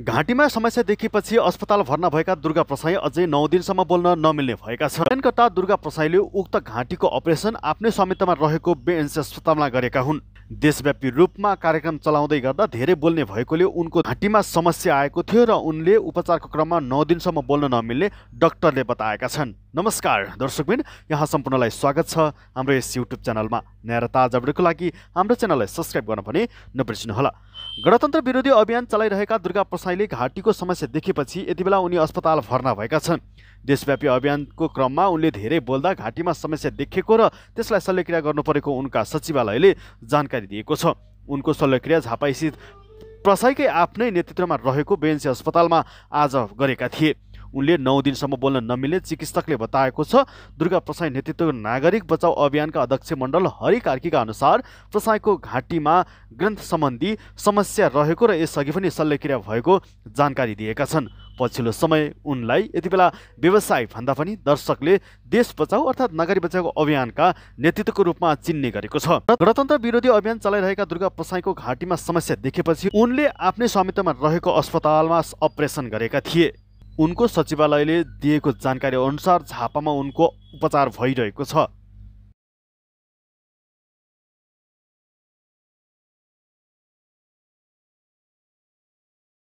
घाँटीमा समस्या देखिएपछि अस्पताल भर्ना भएका दुर्गा प्रसाई अझै नौ दिनसम्म बोल्न नमिल्ने भएका छन् चयनकर्ता दुर्गा प्रसाईले उक्त घाँटीको अपरेसन आफ्नै स्वामित्वमा रहेको बेएनसी अस्पतालमा गरेका हुन् देशव्यापी रूपमा कार्यक्रम चलाउँदै गर्दा धेरै बोल्ने भएकोले उनको घाँटीमा समस्या आएको थियो र उनले उपचारको क्रममा नौ दिनसम्म बोल्न नमिल्ने डाक्टरले बताएका छन् नमस्कार दर्शकबिन यहाँ सम्पूर्णलाई स्वागत छ हाम्रो यस युट्युब च्यानलमा नयाँ ताजा भिडियोको लागि हाम्रो च्यानललाई सब्सक्राइब गर्न पनि नबिर्सिनुहोला गणतन्त्र विरोधी अभियान चलाइरहेका दुर्गा प्रसाईले घाटीको समस्या देखेपछि यति बेला उनी अस्पताल भर्ना भएका छन् देशव्यापी अभियानको क्रममा उनले धेरै बोल्दा घाँटीमा समस्या देखेको र त्यसलाई शल्यक्रिया गर्नु परेको उनका सचिवालयले जानकारी दिएको छ उनको शल्यक्रिया झापास्थित प्रसाईकै आफ्नै नेतृत्वमा रहेको बेएनसी अस्पतालमा आज गरेका थिए उनले नौ दिनसम्म बोल्न नमिले चिकित्सकले बताएको छ दुर्गा प्रसाई नेतृत्व नागरिक बचाउ अभियानका अध्यक्ष मण्डल हरि कार्कीका अनुसार प्रसाईको घाँटीमा ग्रन्थ सम्बन्धी समस्या रहेको र यसअघि पनि शल्यक्रिया भएको जानकारी दिएका छन् पछिल्लो समय उनलाई यति बेला व्यवसाय भन्दा पनि दर्शकले देश बचाऊ अर्थात् नागरिक बचाउको अभियानका नेतृत्वको रूपमा चिन्ने गरेको छ गणतन्त्र विरोधी अभियान चलाइरहेका दुर्गा प्रसाईको घाँटीमा समस्या देखेपछि उनले आफ्नै स्वामित्वमा रहेको अस्पतालमा अपरेसन गरेका थिए उनको सचिवालयले दिएको जानकारी अनुसार झापामा उनको उपचार भइरहेको छ